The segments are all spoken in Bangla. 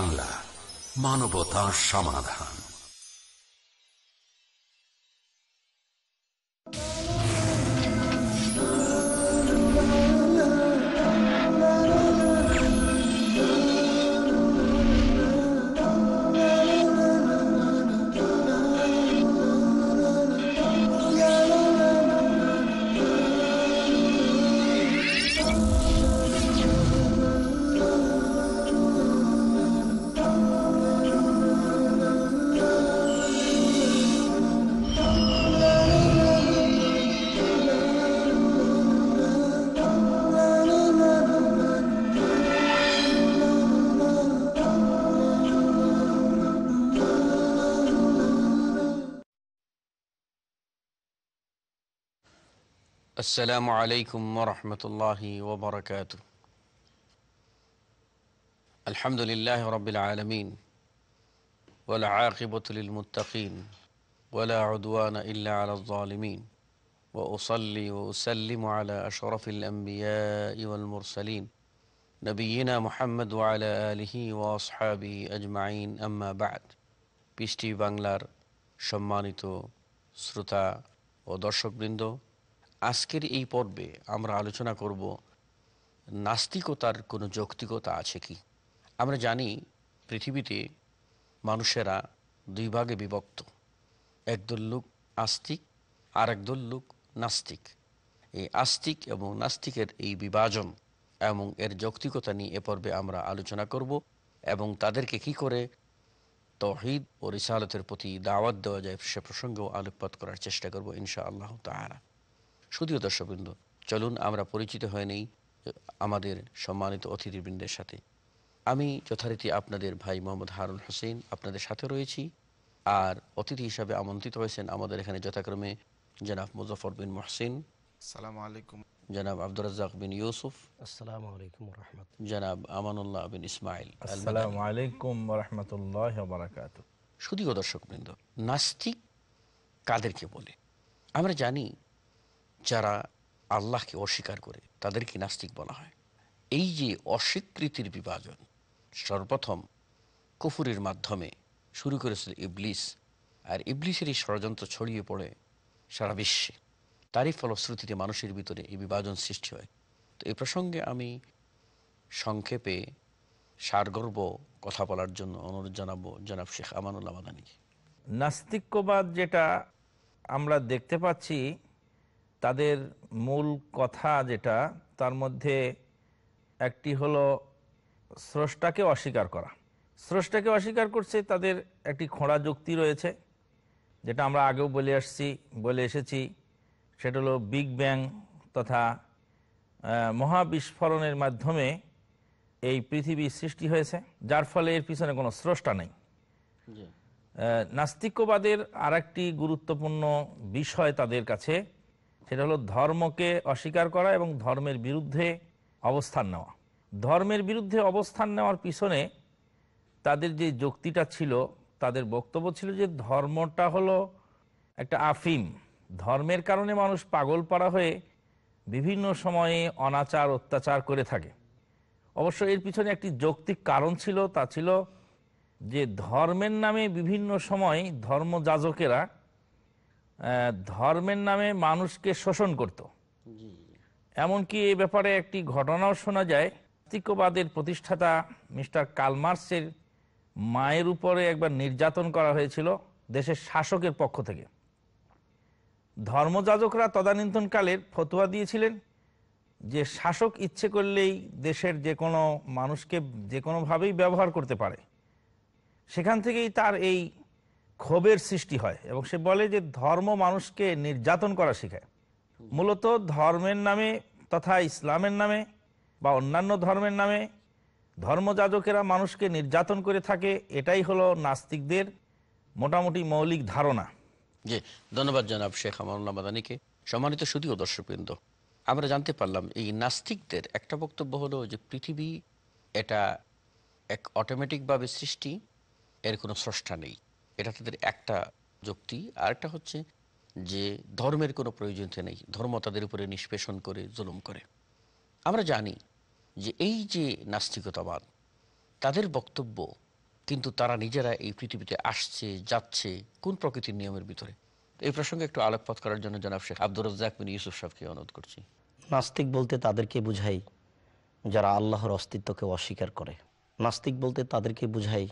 বাংলা মানবতা সমাধান السلام عليكم ورحمة الله وبركاته الحمد لله رب العالمين والعاقبة للمتقين ولا عدوان إلا على الظالمين وأصلي وأسلم على أشرف الأنبياء والمرسلين نبينا محمد وعلى آله وأصحابه أجمعين أما بعد بيشتي بانجلار شمانتو سرطا ودرشق بندو আজকের এই পর্বে আমরা আলোচনা করব নাস্তিকতার কোনো যৌক্তিকতা আছে কি আমরা জানি পৃথিবীতে মানুষেরা দুই ভাগে বিভক্ত একদল লোক আস্তিক আর একদল লোক নাস্তিক এই আস্তিক এবং নাস্তিকের এই বিভাজন এবং এর যৌক্তিকতা নিয়ে এ পর্বে আমরা আলোচনা করব এবং তাদেরকে কি করে তহিদ ও রিসালতের প্রতি দাওয়াত দেওয়া যায় সে প্রসঙ্গেও আলোকপাত করার চেষ্টা করব ইনশা আল্লাহ তাহারা সুদীয় দর্শকবৃন্দ চলুন আমরা পরিচিত হয়ে নেই আমাদের সম্মানিত অতিথিবৃন্দের সাথে আমি যথারীতি আপনাদের ভাই মোহাম্মদ হারুন হোসেন আপনাদের সাথে রয়েছি আর অতিথি হিসাবে আমন্ত্রিত হয়েছেন আমাদের এখানে যথাক্রমে জনাব মুজফর বিন মোহসিন জনাব আব্দুর রাজাক বিন ইউসুফ জনাব আমানুল্লাহ বিন ইসমাইল সুদীয় দর্শকবৃন্দ নাস্তিক কাদেরকে বলে আমরা জানি যারা আল্লাহকে অস্বীকার করে তাদেরকে নাস্তিক বলা হয় এই যে অস্বীকৃতির বিভাজন সর্বপ্রথম কুফুরের মাধ্যমে শুরু করেছিল ইবলিস আর ইবলিসের এই ষড়যন্ত্র ছড়িয়ে পড়ে সারা বিশ্বে তারই ফলশ্রুতিতে মানুষের ভিতরে এই বিভাজন সৃষ্টি হয় তো এই প্রসঙ্গে আমি সংক্ষেপে সারগর্ব কথা বলার জন্য অনুরোধ জানাবো জনাব শেখ আমানুল্লাহ নাস্তিক্যবাদ যেটা আমরা দেখতে পাচ্ছি তাদের মূল কথা যেটা তার মধ্যে একটি হলো স্রষ্টাকে অস্বীকার করা স্রষ্টাকে অস্বীকার করছে তাদের একটি খোঁড়া যুক্তি রয়েছে যেটা আমরা আগেও বলে আসছি বলে এসেছি সেটা হলো বিগ ব্যাং তথা মহাবিস্ফোরণের মাধ্যমে এই পৃথিবী সৃষ্টি হয়েছে যার ফলে এর পিছনে কোনো স্রষ্টা নেই নাস্তিক্যবাদের আর একটি গুরুত্বপূর্ণ বিষয় তাদের কাছে সেটা হলো ধর্মকে অস্বীকার করা এবং ধর্মের বিরুদ্ধে অবস্থান নেওয়া ধর্মের বিরুদ্ধে অবস্থান নেওয়ার পিছনে তাদের যে যুক্তিটা ছিল তাদের বক্তব্য ছিল যে ধর্মটা হলো একটা আফিম ধর্মের কারণে মানুষ পাগল পাড়া হয়ে বিভিন্ন সময়ে অনাচার অত্যাচার করে থাকে অবশ্য এর পিছনে একটি যৌক্তিক কারণ ছিল তা ছিল যে ধর্মের নামে বিভিন্ন সময় ধর্মযাজকেরা ধর্মের নামে মানুষকে শোষণ করত এমনকি এ ব্যাপারে একটি ঘটনাও শোনা যায় নাস্তিকবাদের প্রতিষ্ঠাতা মিস্টার কালমার্সের মায়ের উপরে একবার নির্যাতন করা হয়েছিল দেশের শাসকের পক্ষ থেকে ধর্মযাজকরা তদানীন্তনকালের ফতুয়া দিয়েছিলেন যে শাসক ইচ্ছে করলেই দেশের যে কোনো মানুষকে যে কোনোভাবেই ব্যবহার করতে পারে সেখান থেকেই তার এই ক্ষোভের সৃষ্টি হয় এবং সে বলে যে ধর্ম মানুষকে নির্যাতন করা শেখায় মূলত ধর্মের নামে তথা ইসলামের নামে বা অন্যান্য ধর্মের নামে ধর্মযাজকেরা মানুষকে নির্যাতন করে থাকে এটাই হলো নাস্তিকদের মোটামুটি মৌলিক ধারণা জি ধন্যবাদ জনাব শেখ আমরুল্লাহ মাদানিকে সম্মানিত শুধুও দর্শকবৃন্দ আমরা জানতে পারলাম এই নাস্তিকদের একটা বক্তব্য হলো যে পৃথিবী এটা এক অটোমেটিকভাবে সৃষ্টি এর কোনো স্রষ্টা নেই এটা তাদের একটা যুক্তি আরেকটা হচ্ছে যে ধর্মের কোনো প্রয়োজনীয়তা নেই ধর্ম তাদের উপরে নিষ্পেষণ করে জুলুম করে আমরা জানি যে এই যে নাস্তিকতাবাদ তাদের বক্তব্য কিন্তু তারা নিজেরা এই পৃথিবীতে আসছে যাচ্ছে কোন প্রকৃতির নিয়মের ভিতরে এই প্রসঙ্গে একটু আলোকপাত করার জন্য জনাব শেখ আব্দুর রাজ্জাক মিন ইউসুফ সাহকে অনুরোধ করছি নাস্তিক বলতে তাদেরকে বুঝাই যারা আল্লাহর অস্তিত্বকে অস্বীকার করে নাস্তিক বলতে তাদেরকে বুঝাই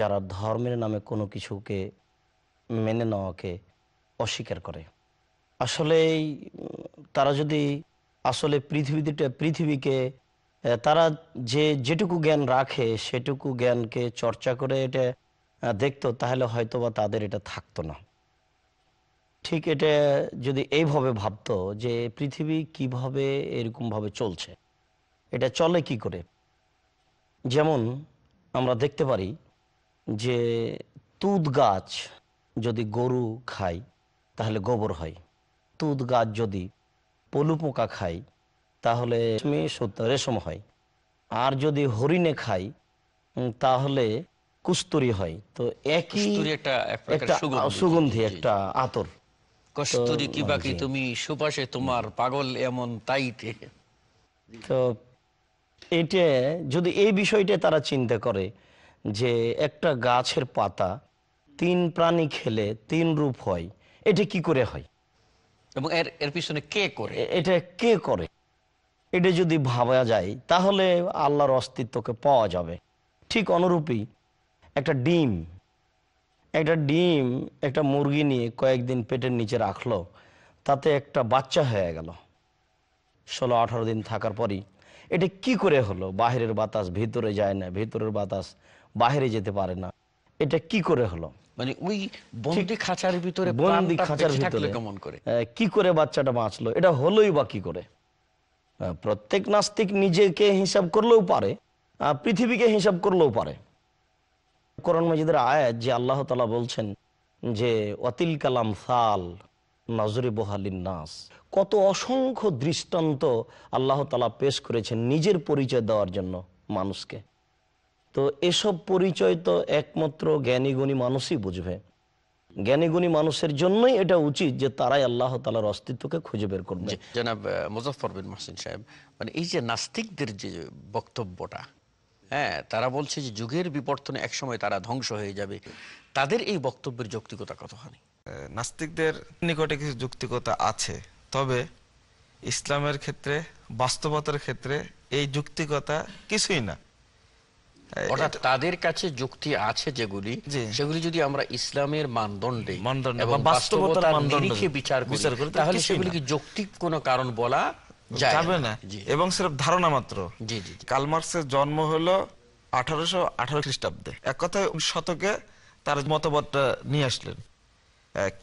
যারা ধর্মের নামে কোনো কিছুকে মেনে নেওয়াকে অস্বীকার করে আসলে তারা যদি আসলে পৃথিবীতে পৃথিবীকে তারা যে যেটুকু জ্ঞান রাখে সেটুকু জ্ঞানকে চর্চা করে এটা দেখতো তাহলে হয়তোবা তাদের এটা থাকতো না ঠিক এটা যদি এইভাবে ভাবতো যে পৃথিবী কিভাবে এরকমভাবে চলছে এটা চলে কি করে যেমন আমরা দেখতে পারি যে তুদ গাছ যদি গরু খায় তাহলে গোবর হয় তুদ গাছ যদি পলু পোকা খায় তাহলে রেশম হয় আর যদি হরিণে খাই তাহলে কুস্তুরি হয় তো একই একটা সুগন্ধি একটা আতর কস্তুরি কি বাকি তুমি সুপাশে তোমার পাগল এমন তাই তো এটা যদি এই বিষয়টা তারা চিন্তা করে যে একটা গাছের পাতা তিন প্রাণী খেলে তিন রূপ হয় এটা কি করে হয় এবং এর এর পিছনে কে করে এটা কে করে এটা যদি ভাবা যায় তাহলে আল্লাহর অস্তিত্বকে পাওয়া যাবে ঠিক অনুরূপই একটা ডিম একটা ডিম একটা মুরগি নিয়ে কয়েকদিন পেটের নিচে রাখলো তাতে একটা বাচ্চা হয়ে গেল ষোলো আঠারো দিন থাকার পরই এটা কি করে হলো বাহিরের বাতাস ভিতরে যায় না ভিতরের বাতাস বাহিরে যেতে পারে না এটা কি করে হলো মানে ওই বন্দি খাঁচার ভিতরে বন্দি খাঁচার ভিতরে কেমন করে কি করে বাচ্চাটা বাঁচলো এটা হলোই বা কি করে প্রত্যেক নাস্তিক নিজেকে হিসাব করলেও পারে পৃথিবীকে হিসাব করলেও পারে করণ মজিদের আয়াত যে আল্লাহ তালা বলছেন যে অতিল কালাম সাল নজরে বহালিন নাস কত অসংখ্য দৃষ্টান্ত আল্লাহ তালা পেশ করেছেন নিজের পরিচয় দেওয়ার জন্য মানুষকে তো এসব পরিচয় তো একমাত্র জ্ঞানীগুণী মানুষই বুঝবে জ্ঞানীগুণী মানুষের জন্যই এটা উচিত যে তারাই আল্লাহ তালার অস্তিত্বকে খুঁজে বের করবে জনাব মুজফর বিন মাহসিন সাহেব মানে এই যে নাস্তিকদের যে বক্তব্যটা হ্যাঁ তারা বলছে যে যুগের বিবর্তনে একসময় তারা ধ্বংস হয়ে যাবে তাদের এই বক্তব্যের যৌক্তিকতা কতখানি নাস্তিকদের নিকটে কিছু যৌক্তিকতা আছে তবে ইসলামের ক্ষেত্রে বাস্তবতার ক্ষেত্রে এই যুক্তিকতা কিছুই না তাদের কাছে যুক্তি আছে যেগুলি সেগুলি যদি আমরা ইসলামের মানদণ্ডে মানদণ্ডে বিচার করি তাহলে সেগুলিকে যৌক্তিক কারণ বলা যাবে না এবং ধারণা মাত্র জি জি জন্ম হলো আঠারোশো আঠারো খ্রিস্টাব্দে এক কথায় শতকে তার মতবাদটা নিয়ে আসলেন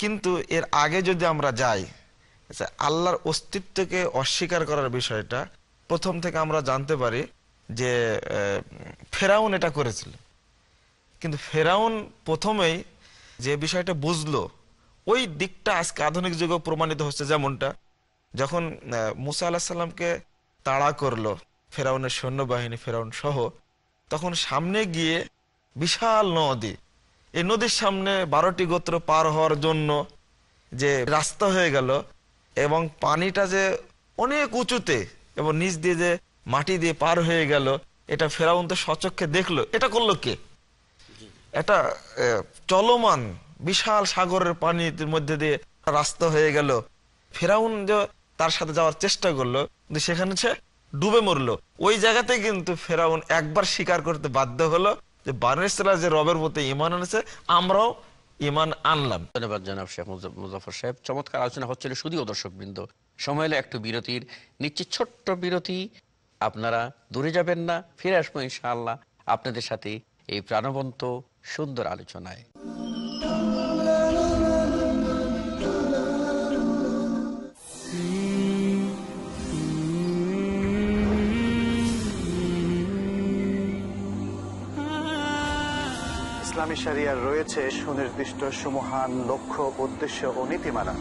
কিন্তু এর আগে যদি আমরা যাই আচ্ছা, আল্লাহর অস্তিত্বকে অস্বীকার করার বিষয়টা প্রথম থেকে আমরা জানতে পারি যে ফেরাউন এটা করেছিল কিন্তু ফেরাউন প্রথমেই যে বিষয়টা বুঝলো ওই দিকটা আজকে আধুনিক যুগে প্রমাণিত হচ্ছে যেমনটা যখন মুসা আল্লাহ সাল্লামকে তাড়া করলো ফেরাউনের সৈন্যবাহিনী ফেরাউন সহ তখন সামনে গিয়ে বিশাল নদী এই নদীর সামনে বারোটি গোত্র পার হওয়ার জন্য যে রাস্তা হয়ে গেল এবং পানিটা যে অনেক উঁচুতে এবং নিচ দিয়ে যে মাটি দিয়ে পার হয়ে গেল এটা ফেরাউন তো সচক্ষে দেখলো এটা করলো কে এটা চলমান বিশাল সাগরের পানির মধ্যে দিয়ে রাস্তা হয়ে গেল ফেরাউন যে তার সাথে যাওয়ার চেষ্টা করলো কিন্তু সেখানে সে ডুবে মরলো ওই জায়গাতে কিন্তু ফেরাউন একবার স্বীকার করতে বাধ্য হলো যে বানেসরা যে রবের প্রতি ইমান আনেছে আমরাও ইমান আনলাম ধন্যবাদ জানাব শেখ মুজাফর সাহেব চমৎকার আলোচনা হচ্ছিল শুধুও দর্শক বৃন্দ সময় একটু বিরতির নিচ্ছে ছোট্ট বিরতি আপনারা দূরে যাবেন না ফিরে আসবো ইনশাআল্লাহ আপনাদের সাথে এই প্রাণবন্ত সুন্দর আলোচনায় ইসলামী সারিয়ার রয়েছে সুনির্দিষ্ট সুমহান লক্ষ্য উদ্দেশ্য ও নীতিমালা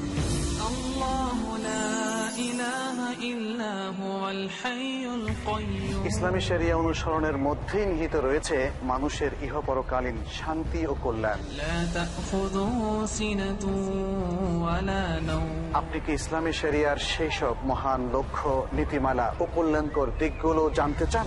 ইসলামী শরিয়া অনুসরণের মধ্যেই নিহিত রয়েছে মানুষের ইহপরকালীন শান্তি ও কল্যাণ আপনি কি ইসলামী শরিয়ার সেই সব মহান লক্ষ্য নীতিমালা ও কল্যাণকর দিকগুলো জানতে চান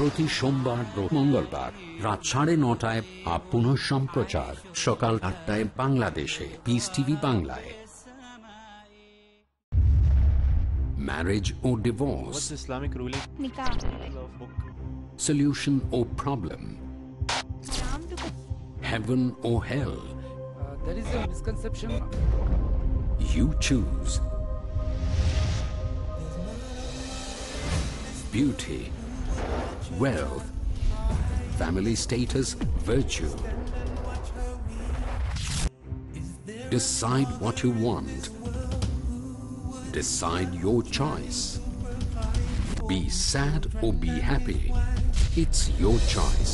প্রতি সোমবার ও মঙ্গলবার রাত সাড়ে নটায় আর পুনঃ সম্প্রচার সকাল আটটায় বাংলাদেশে পিস টিভি বাংলায় ম্যারেজ ও ডিভোর্স ইসলামিক রুলিং সলিউশন ও problem heaven or hell uh, there is a misconception you choose beauty wealth, family status, virtue. Decide what you want. Decide your choice. Be sad or be happy. It's your choice.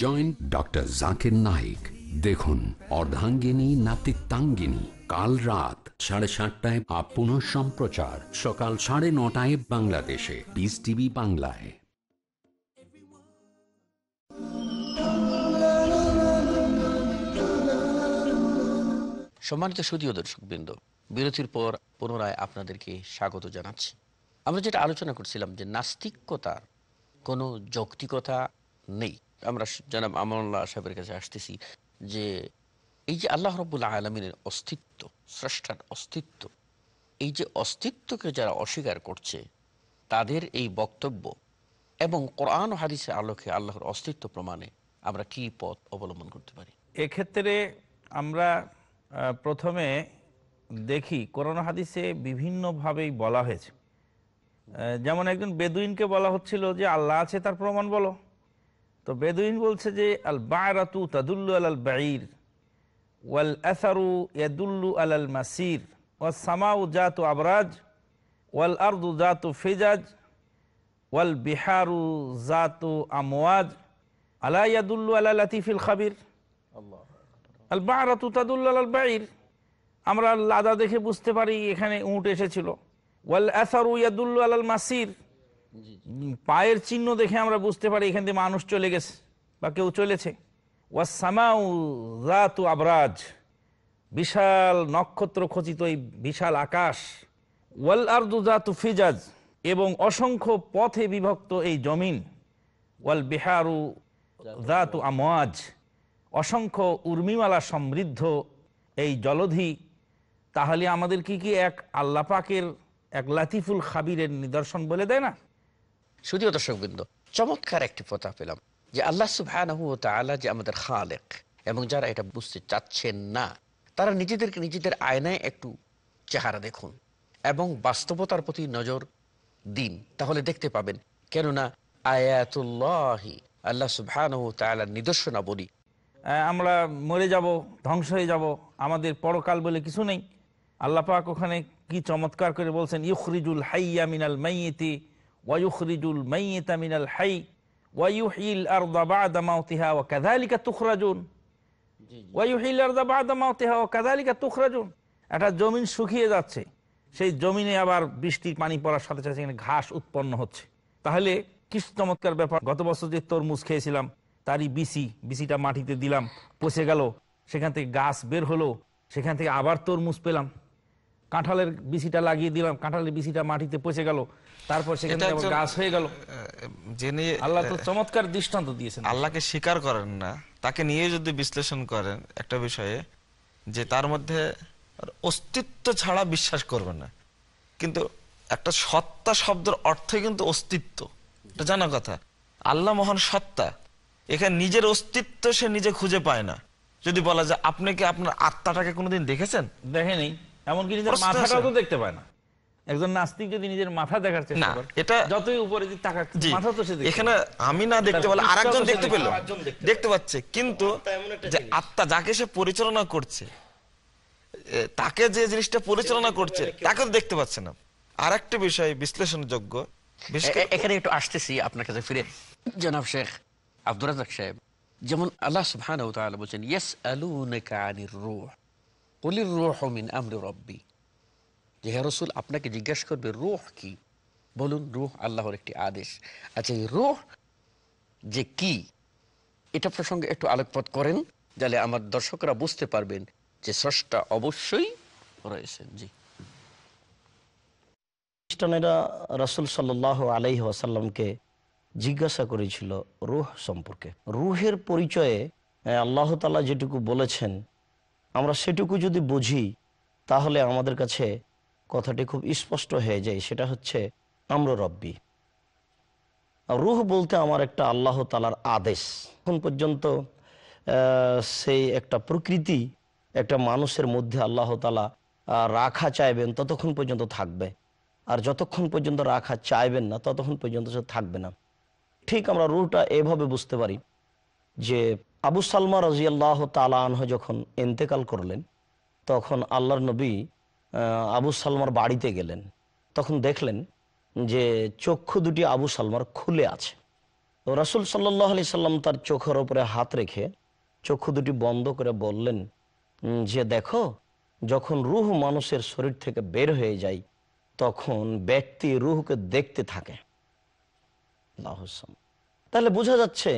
জয়েন্ট Naik. জাকির নাইক দেখুন অর্ধাঙ্গিনী নাতিত্বাঙ্গিনী কাল রাত সাড়ে সাতটায় আপন সম্প্রচার সকাল সাড়ে নটায় বাংলাদেশে বিস টিভি বাংলায় সম্মানিত সুদীয় দর্শকবৃন্দ বিরতির পর পুনরায় আপনাদেরকে স্বাগত জানাচ্ছি আমরা যেটা আলোচনা করছিলাম যে নাস্তিকতার কোনো যৌক্তিকতা নেই আমরা জানাব আমল্লা সাহেবের কাছে আসতেছি যে এই যে আল্লাহ রব্বুল আলমিনের অস্তিত্ব স্রষ্টার অস্তিত্ব এই যে অস্তিত্বকে যারা অস্বীকার করছে তাদের এই বক্তব্য এবং কোরআন হাদিসের আলোকে আল্লাহর অস্তিত্ব প্রমাণে আমরা কি পথ অবলম্বন করতে পারি এক্ষেত্রে আমরা প্রথমে দেখি কোরআন হাদিসে বিভিন্নভাবেই বলা হয়েছে যেমন একজন বেদুইনকে বলা হচ্ছিল যে আল্লাহ আছে তার প্রমাণ বলো তো বেদুইন বলছে যে আল বায়রাতু তাদুল্লু আল বাইর ওয়াল আসারু ইয়াদুল্লু আল মাসির ওয়াল সামাউ জাতু আবরাজ ওয়াল আর্দু জাতু ফিজাজ ওয়াল বিহারু জাতু আমওয়াজ আলা ইয়াদুল্লু আলা লাতিফিল খাবির আল বাহারাতু তাদুল্লা আল বাইর আমরা লাদা দেখে বুঝতে পারি এখানে উঁট এসেছিল ওয়াল আসারু ইয়াদুল্লু আলাল মাসির পায়ের চিহ্ন দেখে আমরা বুঝতে পারি এখান থেকে মানুষ চলে গেছে বা কেউ চলেছে আবরাজ বিশাল নক্ষত্র খচিত এই বিশাল আকাশ ওয়াল আর্দু জাতু ফিজাজ এবং অসংখ্য পথে বিভক্ত এই জমিন ওয়াল বিহারু জাতু আমাজ অসংখ্য উর্মিমালা সমৃদ্ধ এই জলধি তাহলে আমাদের কি কি এক আল্লাপাকের এক লাতিফুল খাবিরের নিদর্শন বলে দেয় না শুধুও দর্শকবৃন্দ চমৎকার একটি কথা পেলাম যে আল্লাহ সুবাহ যে আমাদের খালেক এবং যারা এটা বুঝতে চাচ্ছেন না তারা নিজেদেরকে নিজেদের আয়নায় একটু চেহারা দেখুন এবং বাস্তবতার প্রতি নজর দিন তাহলে দেখতে পাবেন কেননা আয়াতুল্লাহি আল্লাহ সুবাহ নিদর্শনা বলি আমরা মরে যাব ধ্বংস হয়ে যাব আমাদের পরকাল বলে কিছু নেই আল্লাপাক ওখানে কি চমৎকার করে বলছেন ইউখরিজুল হাইয়া মিনাল মাইয়েতি ওয়ুখরিজুল মাইয়েতা মিনাল হাই ওয়াইহিল আর দাবা দামাউতিহা ও কাদালিকা তুখরাজুন ওয়াইহিল আর দাবা দামাউতিহা ও কাদালিকা তুখরাজুন একটা জমিন শুকিয়ে যাচ্ছে সেই জমিনে আবার বৃষ্টির পানি পড়ার সাথে সাথে সেখানে ঘাস উৎপন্ন হচ্ছে তাহলে কি চমৎকার ব্যাপার গত বছর যে তরমুজ খেয়েছিলাম তারই বিসি বিসিটা মাটিতে দিলাম পচে গেল সেখান থেকে গাছ বের হলো সেখান থেকে আবার তরমুজ পেলাম কাঁঠালের বিচিটা লাগিয়ে দিলাম কাঁঠালের বিচিটা মাটিতে পচে গেল তারপর সেখানে গাছ হয়ে গেল জেনে আল্লাহ তো চমৎকার দৃষ্টান্ত দিয়েছেন আল্লাহকে স্বীকার করেন না তাকে নিয়ে যদি বিশ্লেষণ করেন একটা বিষয়ে যে তার মধ্যে অস্তিত্ব ছাড়া বিশ্বাস করবে না কিন্তু একটা সত্তা শব্দের অর্থ কিন্তু অস্তিত্ব এটা জানা কথা আল্লাহ মহান সত্তা এখানে নিজের অস্তিত্ব সে নিজে খুঁজে পায় না যদি বলা যায় আপনি কি আপনার আত্মাটাকে কোনোদিন দেখেছেন দেখেনি এমনকি নিজের মাথাটাও তো দেখতে পায় না একজন নাস্তিক যদি নিজের মাথা দেখার চেষ্টা করে এটা যতই উপরে যদি মাথা তো সে এখানে আমি না দেখতে আরেকজন দেখতে পেল দেখতে পাচ্ছে কিন্তু যে আত্মা যাকে সে পরিচালনা করছে তাকে যে জিনিসটা পরিচালনা করছে তাকে তো দেখতে পাচ্ছে না আর একটা বিষয় বিশ্লেষণযোগ্য এখানে একটু আসতেছি আপনার কাছে ফিরে জনাব শেখ আব্দুর রাজাক সাহেব যেমন আল্লাহ সুবহানাহু ওয়া তাআলা বলেন ইয়াসআলুনাকা আনির রূহ কলির মিন আমর রব্বি যে হে রসুল আপনাকে জিজ্ঞাসা করবে রোহ কি বলুন রুহ আল্লাহর একটি আদেশ আচ্ছা এই রোহ যে কি এটা প্রসঙ্গে একটু আলোকপাত করেন যাহলে আমার দর্শকরা বুঝতে পারবেন যে স্রষ্টা অবশ্যই রয়েছেন জি খ্রিস্টানেরা রসুল সাল আলাইহি আসাল্লামকে জিজ্ঞাসা করেছিল রুহ সম্পর্কে রুহের পরিচয়ে আল্লাহ তালা যেটুকু বলেছেন আমরা সেটুকু যদি বুঝি তাহলে আমাদের কাছে কথাটি খুব স্পষ্ট হয়ে যায় সেটা হচ্ছে আমর রব্বি রুহ বলতে আমার একটা আল্লাহ তালার আদেশ এখন পর্যন্ত সেই একটা প্রকৃতি একটা মানুষের মধ্যে আল্লাহ তালা রাখা চাইবেন ততক্ষণ পর্যন্ত থাকবে আর যতক্ষণ পর্যন্ত রাখা চাইবেন না ততক্ষণ পর্যন্ত সে থাকবে না ঠিক আমরা রুহটা এভাবে বুঝতে পারি যে আবু সালমা রাজিয়াল্লাহ তালা যখন এন্তেকাল করলেন তখন আল্লাহর নবী আবু সালমার বাড়িতে গেলেন তখন দেখলেন যে চক্ষু দুটি আবু সালমার খুলে আছে তো রাসুল সাল্লাহ আলি সাল্লাম তার চোখের ওপরে হাত রেখে চক্ষু দুটি বন্ধ করে বললেন যে দেখো যখন রুহ মানুষের শরীর থেকে বের হয়ে যায় তখন ব্যক্তি রুহকে দেখতে থাকে তাহলে বোঝা যাচ্ছে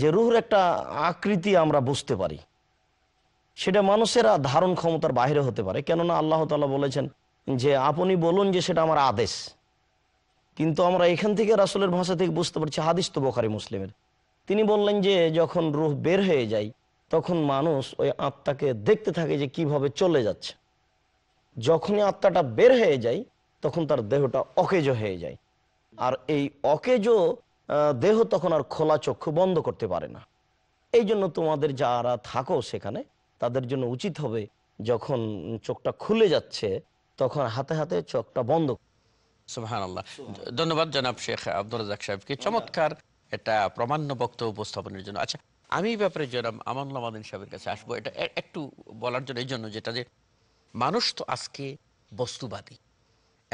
যে রুহুর একটা আকৃতি আমরা বুঝতে পারি সেটা মানুষের ধারণ ক্ষমতার বাইরে হতে পারে কেননা আল্লাহ তালা বলেছেন যে আপনি বলুন যে সেটা আমার আদেশ কিন্তু আমরা এখান থেকে রাসুলের ভাষা থেকে বুঝতে পারছি হাদিস তো বোখারি মুসলিমের তিনি বললেন যে যখন রুহ বের হয়ে যায় তখন মানুষ ওই আত্মাকে দেখতে থাকে যে কিভাবে চলে যাচ্ছে যখনই আত্মাটা বের হয়ে যায় তখন তার দেহটা অকেজো হয়ে যায় আর এই অকেজো দেহ তখন আর খোলা চক্ষু বন্ধ করতে পারে না এই জন্য তোমাদের যারা থাকো সেখানে তাদের জন্য উচিত হবে যখন চোখটা খুলে যাচ্ছে তখন হাতে হাতে চোখটা বন্ধ ধন্যবাদ জনাব শেখ আব্দুল রাজাক সাহেবকে চমৎকার এটা প্রমাণ্য বক্তব্য উপস্থাপনের জন্য আচ্ছা আমি এই ব্যাপারে জনাব আমানুল্লাহ মাদিন সাহেবের কাছে আসবো এটা একটু বলার জন্য এই জন্য যেটা যে মানুষ তো আজকে বস্তুবাদী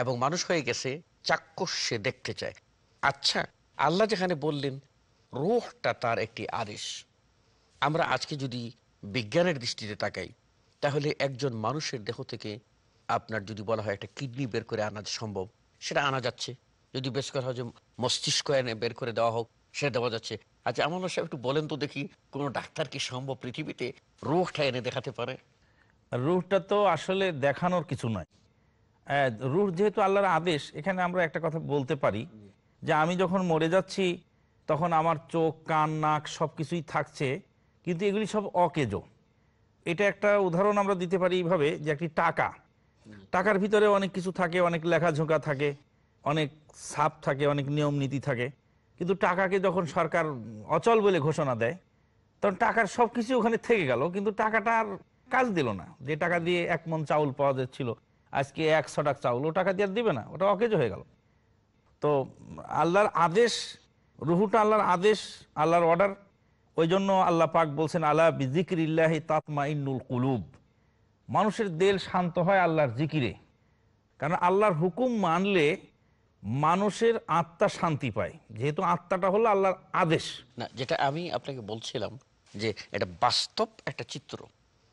এবং মানুষ হয়ে গেছে সে দেখতে চায় আচ্ছা আল্লাহ যেখানে বললেন রোহটা তার একটি আদেশ আমরা আজকে যদি বিজ্ঞানের দৃষ্টিতে তাকাই তাহলে একজন মানুষের দেহ থেকে আপনার যদি বলা হয় একটা কিডনি বের করে আনা সম্ভব সেটা আনা যাচ্ছে যদি বেশ করা হয় যে মস্তিষ্ক এনে বের করে দেওয়া হোক সেটা দেওয়া যাচ্ছে আচ্ছা আমার সাহেব একটু বলেন তো দেখি কোনো ডাক্তার কি সম্ভব পৃথিবীতে রোগটা এনে দেখাতে পারে রুহটা তো আসলে দেখানোর কিছু নয় হ্যাঁ, রুহ যেহেতু আল্লাহর আদেশ এখানে আমরা একটা কথা বলতে পারি যে আমি যখন মরে যাচ্ছি তখন আমার চোখ কান নাক সব কিছুই থাকছে কিন্তু এগুলি সব অকেজো এটা একটা উদাহরণ আমরা দিতে পারি এইভাবে যে একটি টাকা টাকার ভিতরে অনেক কিছু থাকে অনেক লেখাঝোঁকা থাকে অনেক সাপ থাকে অনেক নিয়ম নীতি থাকে কিন্তু টাকাকে যখন সরকার অচল বলে ঘোষণা দেয় তখন টাকার সব কিছু ওখানে থেকে গেল কিন্তু টাকাটা আর কাজ দিল না যে টাকা দিয়ে এক মন চাউল পাওয়া যাচ্ছিল আজকে এক ছটাক চাউল ও টাকা দিয়ে আর দিবে না ওটা অকেজ হয়ে গেল তো আল্লাহর আদেশ রুহুটা আল্লাহর আদেশ আল্লাহর অর্ডার ওই জন্য আল্লাহ পাক বলছেন আল্লাহ জিকির জিকিরিল্লাহি তাতমা ইন্নুল কুলুব মানুষের দেল শান্ত হয় আল্লাহর জিকিরে কারণ আল্লাহর হুকুম মানলে মানুষের আত্মা শান্তি পায় যেহেতু আত্মাটা হলো আল্লাহর আদেশ না যেটা আমি আপনাকে বলছিলাম যে এটা বাস্তব একটা চিত্র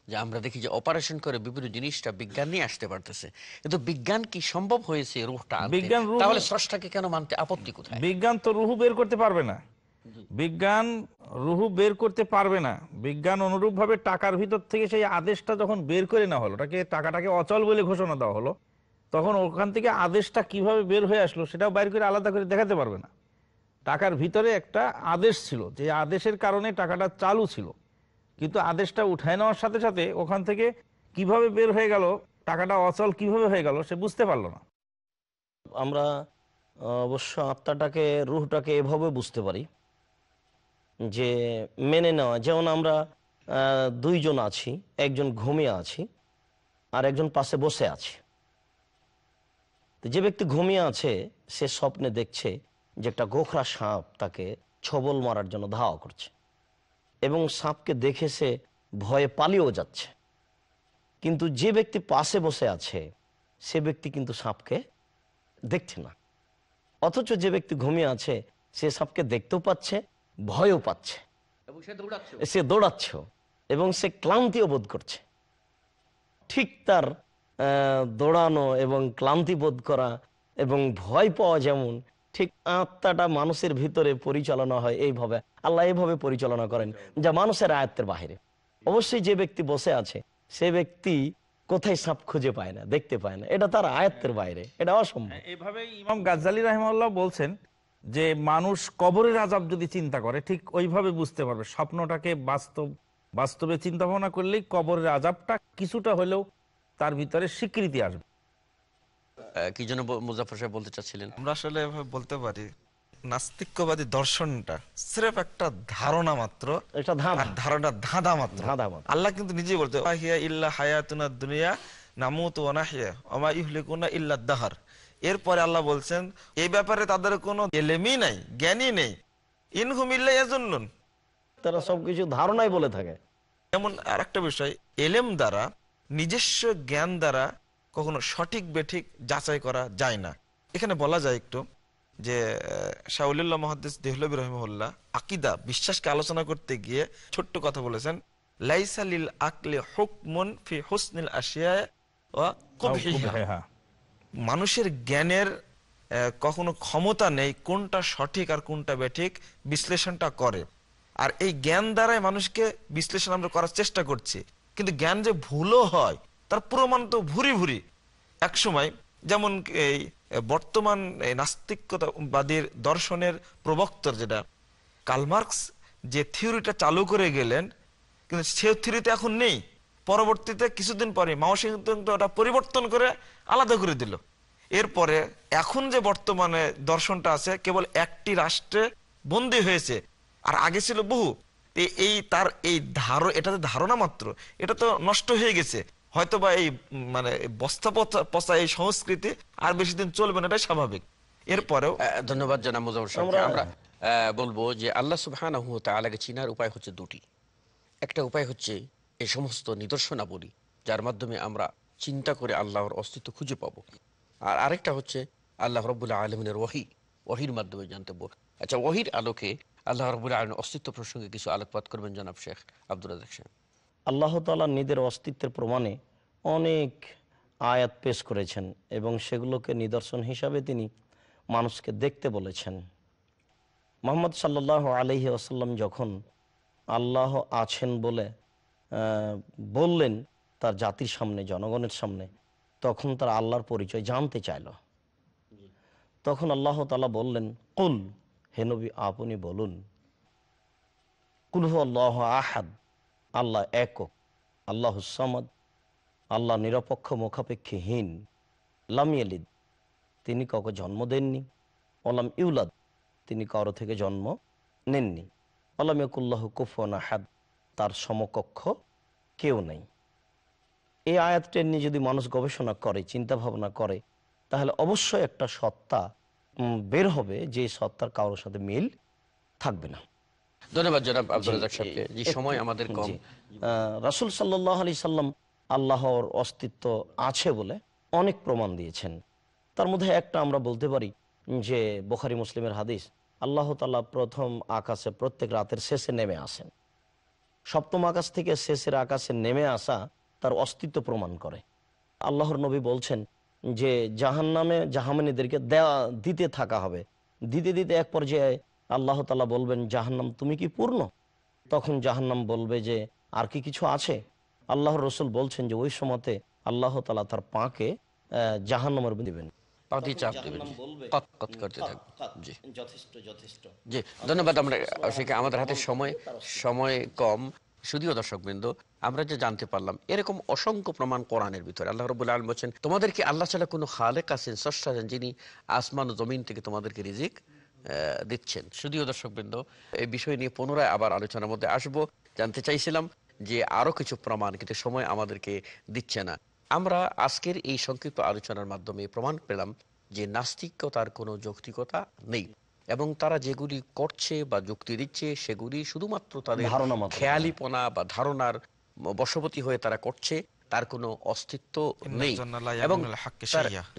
যে আমরা দেখি যে অপারেশন করে বিভিন্ন জিনিসটা বিজ্ঞান নিয়ে আসতে পারতেছে কিন্তু বিজ্ঞান কি সম্ভব হয়েছে রুহটা বিজ্ঞান তাহলে স্রষ্টাকে কেন মানতে আপত্তি কোথায় বিজ্ঞান তো রুহু বের করতে পারবে না বিজ্ঞান রুহু বের করতে পারবে না বিজ্ঞান অনুরূপভাবে টাকার ভিতর থেকে সেই আদেশটা যখন বের করে না হলো ওটাকে টাকাটাকে অচল বলে ঘোষণা দেওয়া হলো তখন ওখান থেকে আদেশটা কিভাবে বের হয়ে আসলো সেটাও বাইর করে আলাদা করে দেখাতে পারবে না টাকার ভিতরে একটা আদেশ ছিল যে আদেশের কারণে টাকাটা চালু ছিল কিন্তু আদেশটা উঠায় নেওয়ার সাথে সাথে ওখান থেকে কিভাবে বের হয়ে গেল টাকাটা অচল কিভাবে হয়ে গেল সে বুঝতে পারলো না আমরা অবশ্য আত্মাটাকে রুহটাকে এভাবে বুঝতে পারি যে মেনে নেওয়া যেমন আমরা দুইজন আছি একজন ঘুমিয়ে আছি আর একজন পাশে বসে আছি যে ব্যক্তি ঘুমিয়ে আছে সে স্বপ্নে দেখছে যে একটা গোখরা সাপ তাকে ছবল মারার জন্য ধাওয়া করছে এবং সাপকে দেখে সে ভয়ে পালিয়েও যাচ্ছে কিন্তু যে ব্যক্তি পাশে বসে আছে সে ব্যক্তি কিন্তু সাপকে দেখছে না অথচ যে ব্যক্তি ঘুমিয়ে আছে সে সাপকে দেখতেও পাচ্ছে ভয়ও পাচ্ছে সে দৌড়াচ্ছ এবং সে ক্লান্তিও বোধ করছে ঠিক তার দৌড়ানো এবং ক্লান্তি বোধ করা এবং ভয় পাওয়া যেমন ঠিক আত্মাটা মানুষের ভিতরে পরিচালনা হয় এইভাবে আল্লাহ এইভাবে পরিচালনা করেন যা মানুষের আয়ত্তের বাহিরে অবশ্যই যে ব্যক্তি বসে আছে সে ব্যক্তি কোথায় সাপ খুঁজে পায় না দেখতে পায় না এটা তার আয়ত্তের বাইরে এটা অসম্ভব হ্যাঁ, এভাবে ইমাম গাজ্জালি রাহমাল্লাহ বলছেন যে মানুষ কবরের আজাব যদি চিন্তা করে ঠিক ওইভাবে বুঝতে পারবে স্বপ্নটাকে বাস্তব বাস্তবে চিন্তা ভাবনা করলেই কবরের আজাবটা কিছুটা হলেও তার ভিতরে স্বীকৃতি আসবে কি জন্য মুজাফর সাহেব বলতে চাচ্ছিলেন আমরা আসলে এভাবে বলতে পারি নাস্তিকবাদী দর্শনটা স্রেফ একটা ধারণা মাত্র এটা ধারণা ধারণা ধাঁধা মাত্র আল্লাহ কিন্তু নিজে বলতে ইল্লা হায়াতুনা দুনিয়া নামুত ওয়ানাহিয়া ওমা ইহলিকুনা ইল্লা দাহার এরপরে আল্লাহ বলছেন এই ব্যাপারে তাদের কোনো এলেমি নাই জ্ঞানী নেই ইনহুম ইল্লা ইয়াজুন্নুন তারা সবকিছু ধারণাই বলে থাকে এমন আরেকটা বিষয় এলেম দ্বারা নিজস্ব জ্ঞান দ্বারা কখনো সঠিক বেঠিক যাচাই করা যায় না এখানে বলা যায় একটু যে শাহুল্লাহ মহাদ্দেস দেহলবি রহমুল্লাহ আকিদা বিশ্বাসকে আলোচনা করতে গিয়ে ছোট্ট কথা বলেছেন লাইসালিল আকলে হুকমন ফি হ্যাঁ। মানুষের জ্ঞানের কখনো ক্ষমতা নেই কোনটা সঠিক আর কোনটা বেঠিক বিশ্লেষণটা করে আর এই জ্ঞান দ্বারাই মানুষকে বিশ্লেষণ আমরা করার চেষ্টা করছি কিন্তু জ্ঞান যে ভুলও হয় তার প্রমাণ তো ভুরি ভুরি একসময় যেমন এই বর্তমান নাস্তিকতাবাদীর দর্শনের প্রবক্তর যেটা কালমার্কস যে থিওরিটা চালু করে গেলেন কিন্তু সে থিওরিতে এখন নেই পরবর্তীতে কিছুদিন পরে মাওসিংটন ওটা পরিবর্তন করে আলাদা করে দিল এরপরে এখন যে বর্তমানে দর্শনটা আছে কেবল একটি রাষ্ট্রে বন্দী হয়েছে আর আগে ছিল বহু এই তার এই ধারণ এটাতে ধারণা মাত্র এটা তো নষ্ট হয়ে গেছে হয়তো বা এই মানে বস্তা পচা এই সংস্কৃতি আর বেশি দিন চলবে না এটা স্বাভাবিক এরপরেও ধন্যবাদ জানা মুজাফর আমরা বলবো যে আল্লাহ সুবহান আলাগে চিনার উপায় হচ্ছে দুটি একটা উপায় হচ্ছে এই সমস্ত নিদর্শনাবলী যার মাধ্যমে আমরা চিন্তা করে আল্লাহর অস্তিত্ব খুঁজে পাব আর আরেকটা হচ্ছে আল্লাহ রবুল্লাহ আলমিনের ওহি ওহির মাধ্যমে জানতে পারবো আচ্ছা ওহির আলোকে আল্লাহ রবুল্লাহ আলমের অস্তিত্ব প্রসঙ্গে কিছু আলোকপাত করবেন জনাব শেখ আব্দুল আল্লাহ তালা নিজের অস্তিত্বের প্রমাণে অনেক আয়াত পেশ করেছেন এবং সেগুলোকে নিদর্শন হিসাবে তিনি মানুষকে দেখতে বলেছেন মোহাম্মদ সাল্লাহ আলহি আসাল্লাম যখন আল্লাহ আছেন বলে বললেন তার জাতির সামনে জনগণের সামনে তখন তার আল্লাহর পরিচয় জানতে চাইল তখন আল্লাহ তালা বললেন কুল হেনবি আপনি বলুন কুলহ আল্লাহ আহাদ আল্লাহ একক আল্লাহ সামাদ আল্লাহ নিরপেক্ষ মুখাপেক্ষীহীন লাম ইয়ালিদ তিনি কাউকে জন্ম দেননি অলাম ইউলাদ তিনি কারো থেকে জন্ম নেননি অলাম ইকুল্লাহ কুফন আহাদ তার সমকক্ষ কেউ নেই এই আয়াতটা নিয়ে যদি মানুষ গবেষণা করে চিন্তা ভাবনা করে তাহলে অবশ্যই একটা সত্তা বের হবে যে সত্তার কারোর সাথে মিল থাকবে না ধন্যবাদ জনাব আব্দুল রাজাক সাহেব যে সময় আমাদের কম রাসূল সাল্লাল্লাহু আলাইহি সাল্লাম আল্লাহর অস্তিত্ব আছে বলে অনেক প্রমাণ দিয়েছেন তার মধ্যে একটা আমরা বলতে পারি যে বোখারি মুসলিমের হাদিস আল্লাহ তালা প্রথম আকাশে প্রত্যেক রাতের শেষে নেমে আসেন সপ্তম আকাশ থেকে শেষের আকাশে নেমে আসা তার অস্তিত্ব প্রমাণ করে আল্লাহর নবী বলছেন যে জাহান নামে জাহামানিদেরকে দেওয়া দিতে থাকা হবে দিতে দিতে এক পর্যায়ে আল্লাহ তালা বলবেন জাহান্নাম তুমি কি পূর্ণ তখন জাহান্নাম বলবে যে আর কি কিছু আছে আল্লাহর রসুল বলছেন যে ওই সময়তে আল্লাহ তালা তার পাকে জাহান নম্বর দিবেন হাতে সময় সময় কম দর্শকবৃন্দ আমরা যে জানতে পারলাম এরকম অসংখ্য প্রমাণ কোরআনের ভিতরে আল্লাহ রবুল্লা আলম বলছেন তোমাদের কি আল্লাহ কোনো আছেন যিনি আসমান জমিন থেকে তোমাদেরকে রিজিক দিচ্ছেন শুধুও দর্শকবৃন্দ এই বিষয় নিয়ে পুনরায় আবার আলোচনার মধ্যে আসব জানতে চাইছিলাম যে আরো কিছু প্রমাণ কিন্তু সময় আমাদেরকে দিচ্ছে না আমরা আজকের এই সংক্ষিপ্ত আলোচনার মাধ্যমে প্রমাণ পেলাম যে নাস্তিকতার কোনো যৌক্তিকতা নেই এবং তারা যেগুলি করছে বা যুক্তি দিচ্ছে সেগুলি শুধুমাত্র তাদের খেয়ালিপনা বা ধারণার বশবতী হয়ে তারা করছে তার কোনো অস্তিত্ব নেই এবং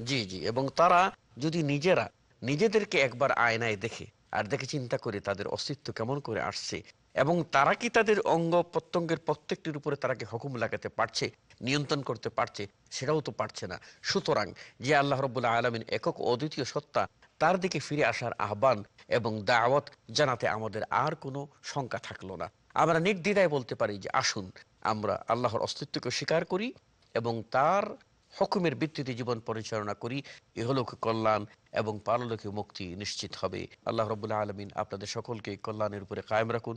জি জি এবং তারা যদি নিজেরা নিজেদেরকে একবার আয়নায় দেখে আর দেখে চিন্তা করে তাদের অস্তিত্ব কেমন করে আসছে এবং তারা কি তাদের অঙ্গ প্রত্যঙ্গের প্রত্যেকটির উপরে তারা কি হুকুম লাগাতে পারছে নিয়ন্ত্রণ করতে পারছে সেটাও তো পারছে না সুতরাং যে আল্লাহ রবুল্লাহ আলমিন একক অদ্বিতীয় সত্তা তার দিকে ফিরে আসার আহ্বান এবং দাওয়াত জানাতে আমাদের আর কোনো শঙ্কা থাকলো না আমরা নির্দ্বিধায় বলতে পারি যে আসুন আমরা আল্লাহর অস্তিত্বকে স্বীকার করি এবং তার হকুমের ভিত্তিতে জীবন পরিচালনা করি ইহলোক কল্যাণ এবং পারলোকে মুক্তি নিশ্চিত হবে আল্লাহ রবুল্লাহ আলমিন আপনাদের সকলকে কল্যাণের উপরে কায়েম রাখুন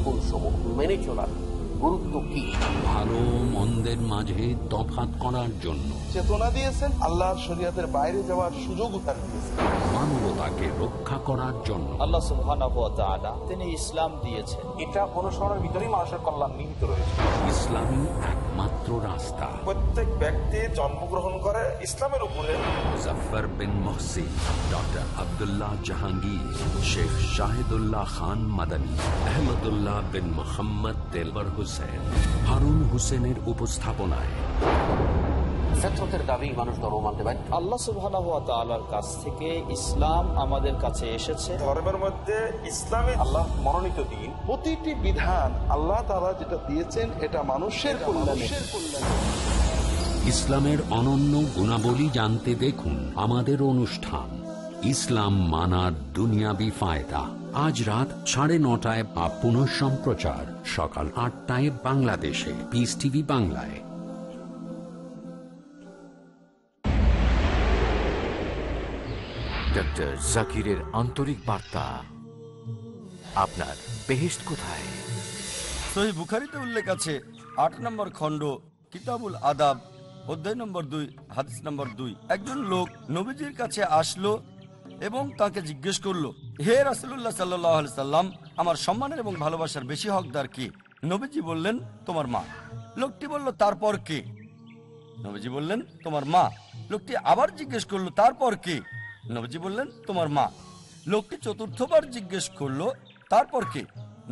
গোপন সমূহ মেনে চলার গুরুত্ব কি ভালো মন্দের মাঝে তফাৎ করার জন্য চেতনা দিয়েছেন আল্লাহর শরিয়াতের বাইরে যাওয়ার সুযোগ মানবতাকে রক্ষা করার জন্য তিনি ইসলাম দিয়েছেন এটা ভিতরেই ইসলামই একমাত্র রাস্তা প্রত্যেক ব্যক্তি জন্মগ্রহণ করে ইসলামের উপরে মুজফার বিন মহসি ডক্টর আবদুল্লাহ জাহাঙ্গীর শেখ শাহিদুল্লাহ খান মাদানী আহমদুল্লাহ বিন মোহাম্মদ তেলবর হোসেন হারুন হুসেনের উপস্থাপনায় দাবি মানুষ ধর্ম মানতে পারে আল্লাহ সুবাহর কাছ থেকে ইসলাম আমাদের কাছে এসেছে ধর্মের মধ্যে ইসলামে আল্লাহ মনোনীত দিন প্রতিটি বিধান আল্লাহ তারা যেটা দিয়েছেন এটা মানুষের কল্যাণের কল্যাণ ইসলামের অনন্য গুণাবলী জানতে দেখুন আমাদের অনুষ্ঠান ইসলাম মানার দুনিয়াবি ফায়দা আজ রাত সাড়ে নটায় বা পুনঃ সম্প্রচার সকাল আটটায় বাংলাদেশে পিস টিভি বাংলায় জাকিরের আন্তরিক বার্তা আপনার বেহেস্ট কোথায় সহি বুখারিতে উল্লেখ আছে আট নম্বর খণ্ড কিতাবুল আদাব অধ্যায় নম্বর দুই হাদিস নম্বর দুই একজন লোক নবীজির কাছে আসলো এবং তাকে জিজ্ঞেস করলো হে রাসুল্লাহ সাল্লি সাল্লাম আমার সম্মানের এবং ভালোবাসার বেশি হকদার কে নবীজি বললেন তোমার মা লোকটি বলল তারপর কে নবীজি বললেন তোমার মা লোকটি আবার জিজ্ঞেস করলো তারপর কে নবীজি বললেন তোমার মা লোকটি চতুর্থবার জিজ্ঞেস করলো তারপর কে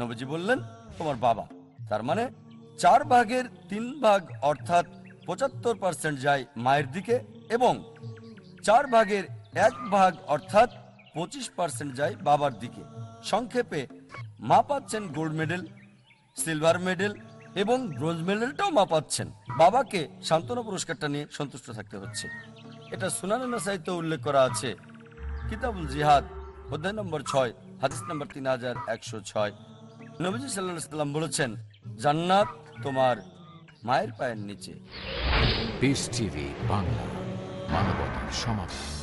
নবীজি বললেন তোমার বাবা তার মানে চার ভাগের তিন ভাগ অর্থাৎ পঁচাত্তর পার্সেন্ট যায় মায়ের দিকে এবং চার ভাগের এক ভাগ অর্থাৎ পঁচিশ পার্সেন্ট যায় বাবার দিকে সংক্ষেপে মা পাচ্ছেন গোল্ড মেডেল সিলভার মেডেল এবং ব্রোঞ্জ মেডেলটাও মা পাচ্ছেন বাবাকে সান্ত্বনা পুরস্কারটা নিয়ে সন্তুষ্ট থাকতে হচ্ছে এটা সুনানা নাসাইতে উল্লেখ করা আছে কিতাবুল জিহাদ অধ্যায় নম্বর ছয় হাদিস নম্বর তিন হাজার একশো ছয় নবীজ সাল্লাহ সাল্লাম বলেছেন জান্নাত তোমার মায়ের পায়ের নিচে বাংলা মানবতার সমাধান